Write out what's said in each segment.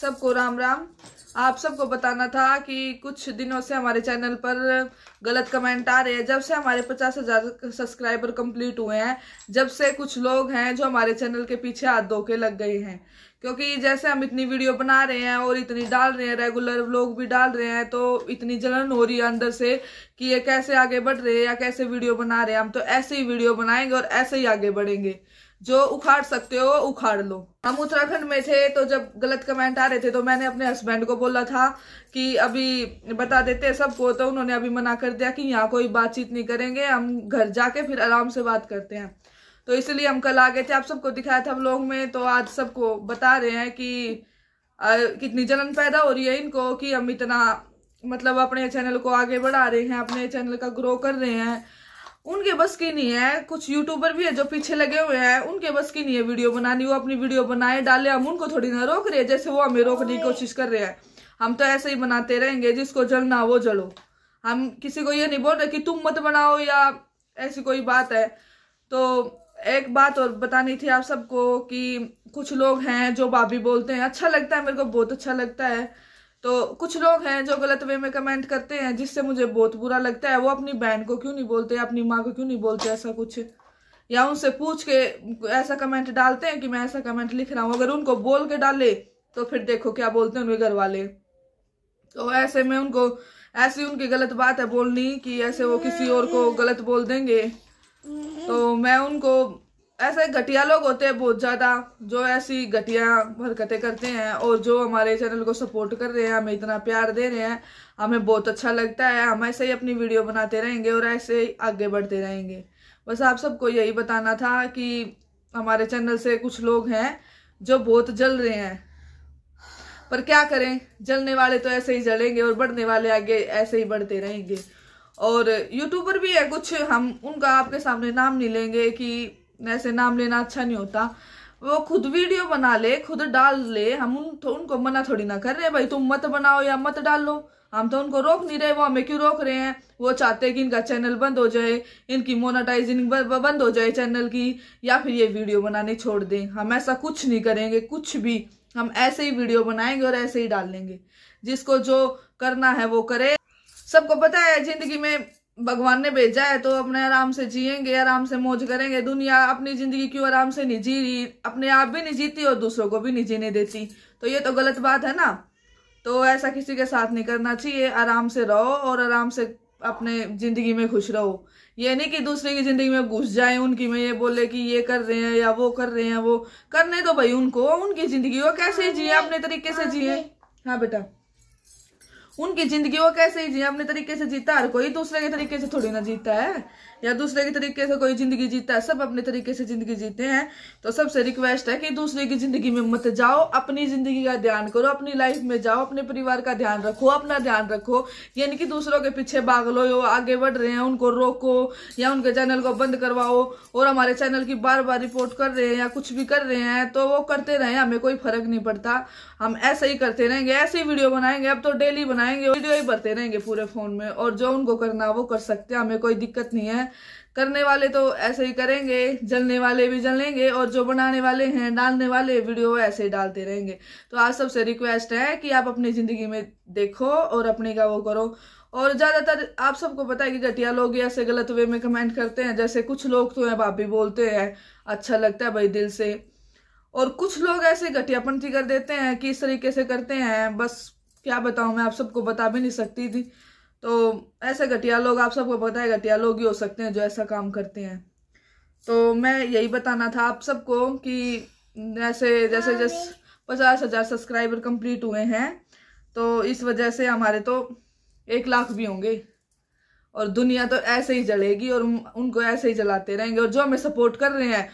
सबको राम राम आप सबको बताना था कि कुछ दिनों से हमारे चैनल पर गलत कमेंट आ रहे हैं जब से हमारे पचास हज़ार सब्सक्राइबर कंप्लीट हुए हैं जब से कुछ लोग हैं जो हमारे चैनल के पीछे हाथ धो के लग गए हैं क्योंकि जैसे हम इतनी वीडियो बना रहे हैं और इतनी डाल रहे हैं रेगुलर व्लॉग भी डाल रहे हैं तो इतनी जलन हो रही है अंदर से कि ये कैसे आगे बढ़ रहे हैं या कैसे वीडियो बना रहे हैं हम तो ऐसे ही वीडियो बनाएंगे और ऐसे ही आगे बढ़ेंगे जो उखाड़ सकते हो उखाड़ लो हम उत्तराखंड में थे तो जब गलत कमेंट आ रहे थे तो मैंने अपने हस्बैंड को बोला था कि अभी बता देते सबको तो उन्होंने अभी मना कर दिया कि यहाँ कोई बातचीत नहीं करेंगे हम घर जाके फिर आराम से बात करते हैं तो इसलिए हम कल आ गए थे आप सबको दिखाया था लोग में तो आज सबको बता रहे हैं कि आ, कितनी जलन पैदा हो रही है इनको कि हम इतना मतलब अपने चैनल को आगे बढ़ा रहे हैं अपने चैनल का ग्रो कर रहे हैं उनके बस की नहीं है कुछ यूट्यूबर भी है जो पीछे लगे हुए हैं उनके बस की नहीं है वीडियो बनानी वो अपनी वीडियो बनाए डाले हम उनको थोड़ी ना रोक रहे जैसे वो हमें रोकने की कोशिश कर रहे हैं हम तो ऐसे ही बनाते रहेंगे जिसको जलना वो जलो हम किसी को ये नहीं बोल रहे कि तुम मत बनाओ या ऐसी कोई बात है तो एक बात और बतानी थी आप सबको कि कुछ लोग हैं जो भाभी बोलते हैं अच्छा लगता है मेरे को बहुत अच्छा लगता है तो कुछ लोग हैं जो गलत वे में कमेंट करते हैं जिससे मुझे बहुत बुरा लगता है वो अपनी बहन को क्यों नहीं बोलते अपनी माँ को क्यों नहीं बोलते ऐसा कुछ या उनसे पूछ के ऐसा कमेंट डालते हैं कि मैं ऐसा कमेंट लिख रहा हूँ अगर उनको बोल के डाले तो फिर देखो क्या बोलते हैं उनके घर वाले तो ऐसे में उनको ऐसी उनकी गलत बात है बोलनी कि ऐसे वो किसी और को गलत बोल देंगे तो मैं उनको ऐसे घटिया लोग होते हैं बहुत ज़्यादा जो ऐसी घटिया हरकतें करते हैं और जो हमारे चैनल को सपोर्ट कर रहे हैं हमें इतना प्यार दे रहे हैं हमें बहुत अच्छा लगता है हम ऐसे ही अपनी वीडियो बनाते रहेंगे और ऐसे ही आगे बढ़ते रहेंगे बस आप सबको यही बताना था कि हमारे चैनल से कुछ लोग हैं जो बहुत जल रहे हैं पर क्या करें जलने वाले तो ऐसे ही जलेंगे और बढ़ने वाले आगे ऐसे ही बढ़ते रहेंगे और यूट्यूबर भी है कुछ हम उनका आपके सामने नाम नहीं लेंगे कि ऐसे नाम लेना अच्छा नहीं होता वो खुद वीडियो बना ले खुद डाल ले हम उन तो उनको मना थोड़ी ना कर रहे हैं भाई तुम मत बनाओ या मत डाल लो हम तो उनको रोक नहीं रहे वो हमें क्यों रोक रहे हैं वो चाहते हैं कि इनका चैनल बंद हो जाए इनकी मोनाटाइजिंग बंद हो जाए चैनल की या फिर ये वीडियो बनाने छोड़ दें हम ऐसा कुछ नहीं करेंगे कुछ भी हम ऐसे ही वीडियो बनाएंगे और ऐसे ही डाल लेंगे जिसको जो करना है वो करे सबको पता है जिंदगी में भगवान ने भेजा है तो अपने आराम से जिएंगे आराम से मौज करेंगे दुनिया अपनी जिंदगी क्यों आराम से नहीं जी रही अपने आप भी नहीं जीती और दूसरों को भी नहीं जीने देती तो ये तो गलत बात है ना तो ऐसा किसी के साथ नहीं करना चाहिए आराम से रहो और आराम से अपने ज़िंदगी में खुश रहो ये नहीं कि दूसरे की ज़िंदगी में घुस जाए उनकी में ये बोले कि ये कर रहे हैं या वो कर रहे हैं वो करने दो भाई उनको उनकी ज़िंदगी वो कैसे जिए अपने तरीके से जिए हाँ बेटा उनकी जिंदगी वो कैसे ही जी अपने तरीके से जीता हर कोई दूसरे के तरीके से थोड़ी ना जीता है या दूसरे के तरीके से कोई जिंदगी जीता है सब अपने तरीके से जिंदगी जीते हैं तो सबसे रिक्वेस्ट है कि दूसरे की जिंदगी में मत जाओ अपनी जिंदगी का ध्यान करो अपनी लाइफ में जाओ अपने परिवार का ध्यान रखो अपना ध्यान रखो यानी कि दूसरों के पीछे भाग लो यो आगे बढ़ रहे हैं उनको रोको या उनके चैनल को बंद करवाओ और हमारे चैनल की बार बार रिपोर्ट कर रहे हैं या कुछ भी कर रहे हैं तो वो करते रहे हमें कोई फर्क नहीं पड़ता हम ऐसे ही करते रहेंगे ऐसे ही वीडियो बनाएंगे अब तो डेली बनाए बनाएंगे वीडियो ही भरते रहेंगे पूरे फ़ोन में और जो उनको करना वो कर सकते हैं हमें कोई दिक्कत नहीं है करने वाले तो ऐसे ही करेंगे जलने वाले भी जलेंगे और जो बनाने वाले हैं डालने वाले वीडियो ऐसे ही डालते रहेंगे तो आज सबसे रिक्वेस्ट है कि आप अपनी ज़िंदगी में देखो और अपने का वो करो और ज़्यादातर आप सबको पता है कि घटिया लोग ऐसे गलत वे में कमेंट करते हैं जैसे कुछ लोग तो हैं भाभी बोलते हैं अच्छा लगता है भाई दिल से और कुछ लोग ऐसे घटियापंथी कर देते हैं कि इस तरीके से करते हैं बस क्या बताऊँ मैं आप सबको बता भी नहीं सकती थी तो ऐसे घटिया लोग आप सबको पता है घटिया लोग ही हो सकते हैं जो ऐसा काम करते हैं तो मैं यही बताना था आप सबको कि ऐसे जैसे हाँ, जैसे पचास हज़ार सब्सक्राइबर कंप्लीट हुए हैं तो इस वजह से हमारे तो एक लाख भी होंगे और दुनिया तो ऐसे ही जलेगी और उनको ऐसे ही जलाते रहेंगे और जो हमें सपोर्ट कर रहे हैं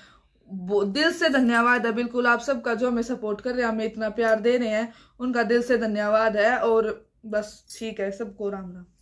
दिल से धन्यवाद है बिल्कुल आप सबका जो हमें सपोर्ट कर रहे हैं हमें इतना प्यार दे रहे हैं उनका दिल से धन्यवाद है और बस ठीक है सबको राम राम